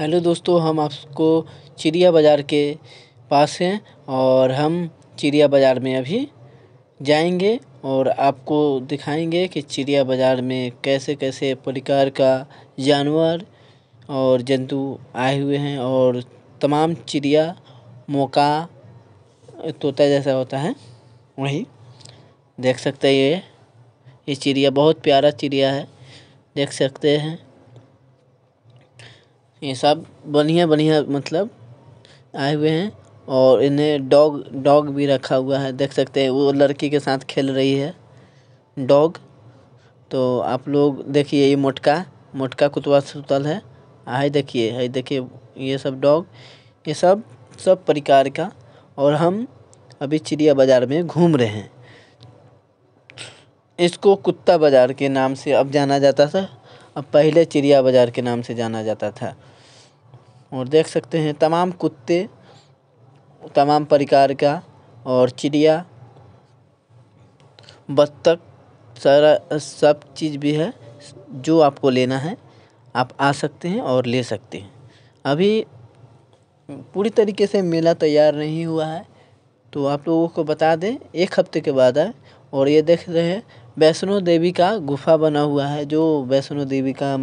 Hello दोस्तों हम आपको चिड़िया बाज़ार के पास हैं और हम चिड़िया बाज़ार में अभी जाएंगे और आपको दिखाएंगे कि चिड़िया बाज़ार में कैसे कैसे प्रकार का जानवर और जंतु आए हुए हैं और तमाम चिड़िया मौका तोता जैसा होता है वही देख सकते हैं ये ये चिड़िया बहुत प्यारा चिड़िया है देख सकते हैं ये सब बढ़िया बढ़िया मतलब आए हुए हैं और इन्हें डॉग डॉग भी रखा हुआ है देख सकते हैं वो लड़की के साथ खेल रही है डॉग तो आप लोग देखिए ये मोटका मोटका कुतवा सुतल है आए देखिए हाय देखिए ये सब डॉग ये सब सब प्रकार का और हम अभी चिड़िया बाज़ार में घूम रहे हैं इसको कुत्ता बाज़ार के नाम से अब जाना जाता था अब पहले चिड़िया बाज़ार के नाम से जाना जाता था और देख सकते हैं तमाम कुत्ते तमाम प्रकार का और चिड़िया बत्तख सारा सब चीज़ भी है जो आपको लेना है आप आ सकते हैं और ले सकते हैं अभी पूरी तरीके से मेला तैयार नहीं हुआ है तो आप लोगों को बता दें एक हफ्ते के बाद आए और ये देख रहे हैं वैष्णो देवी का गुफा बना हुआ है जो वैष्णो देवी का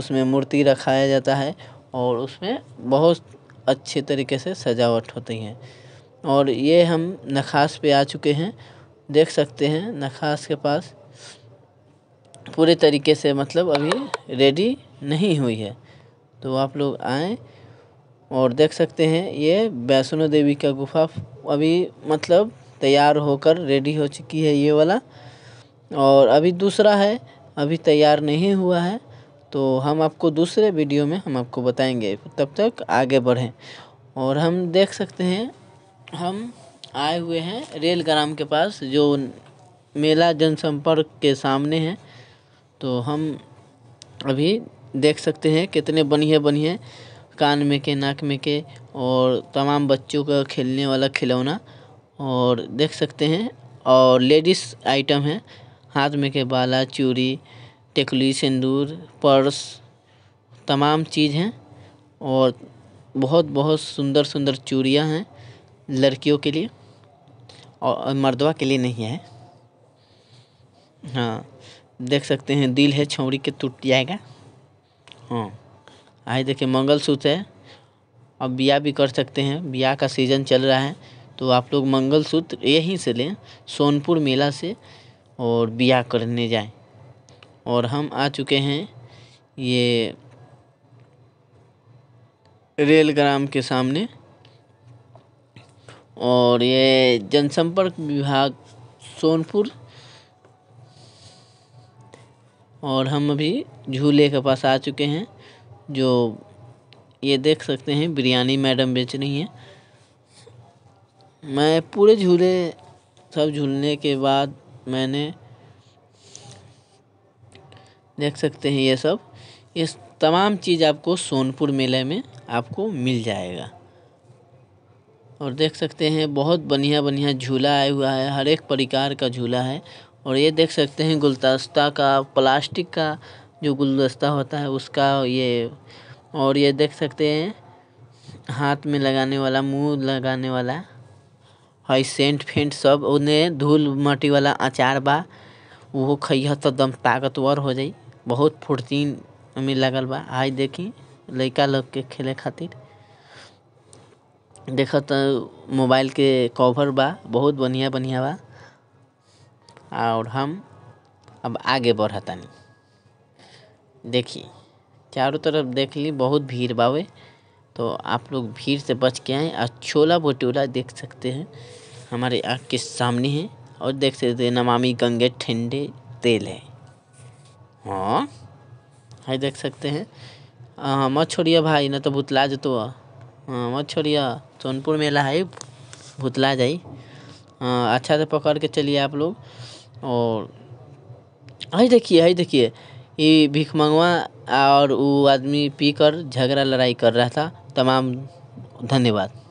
उसमें मूर्ति रखाया जाता है और उसमें बहुत अच्छे तरीके से सजावट होती है और ये हम नखास पे आ चुके हैं देख सकते हैं नखास के पास पूरे तरीके से मतलब अभी रेडी नहीं हुई है तो आप लोग आएँ और देख सकते हैं ये वैष्णो देवी का गुफा अभी मतलब तैयार होकर रेडी हो चुकी है ये वाला और अभी दूसरा है अभी तैयार नहीं हुआ है तो हम आपको दूसरे वीडियो में हम आपको बताएँगे तब तक आगे बढ़ें और हम देख सकते हैं हम आए हुए हैं रेल ग्राम के पास जो मेला जनसंपर्क के सामने है तो हम अभी देख सकते हैं कितने बनिए बनिए कान में के नाक में के और तमाम बच्चों का खेलने वाला खिलौना और देख सकते हैं और लेडीज़ आइटम है हाथ में के बाला चूड़ी टिकली सिंदूर पर्स तमाम चीज़ हैं और बहुत बहुत सुंदर सुंदर चूड़ियाँ हैं लड़कियों के लिए और मर्दवा के लिए नहीं है हाँ देख सकते हैं दिल है छौड़ी के टूट जाएगा हाँ आए देखिए मंगलसूत्र है अब बिया भी कर सकते हैं ब्याह का सीज़न चल रहा है तो आप लोग मंगलसूत्र यहीं से लें सोनपुर मेला से और ब्याह करने जाए और हम आ चुके हैं ये रेलग्राम के सामने और ये जनसंपर्क विभाग सोनपुर और हम अभी झूले के पास आ चुके हैं जो ये देख सकते हैं बिरयानी मैडम बेच रही हैं मैं पूरे झूले सब झूलने के बाद मैंने देख सकते हैं ये सब ये तमाम चीज़ आपको सोनपुर मेले में आपको मिल जाएगा और देख सकते हैं बहुत बढ़िया बढ़िया झूला आया हुआ है हर एक प्रकार का झूला है और ये देख सकते हैं गुलदस्ता का प्लास्टिक का जो गुलदस्ता होता है उसका ये और ये देख सकते हैं हाथ में लगाने वाला मुंह लगाने वाला हई सेंट फेंट सब ओने धूल माटी वाला अचार बा उहो खइह त तो दम ताकतवर हो जाई बहुत फुर्तीन में लगल बा आई देखी लइका लोग के खेले खातिर देख त मोबाइल के कवर बा बहुत बढ़िया-बढ़िया बा और हम अब आगे बढ़तानी देखी चारों तरफ ली बहुत भीड़ बावे। तो आप लोग भीड़ से बच के आएँ और छोला भटूरा देख सकते हैं हमारे आँख के सामने है और देख सकते हैं नमामि गंगे ठंडे तेल है हाँ हाँ देख सकते हैं हाँ मत छोड़िए भाई ना तो भुतला जो तो हाँ मत छोड़िए सोनपुर मेला है भुतला जाई हाँ अच्छा से पकड़ के चलिए आप लोग और हई देखिए हई देखिए ये मंगवा और वो आदमी पीकर झगड़ा लड़ाई कर रहा था तमाम धन्यवाद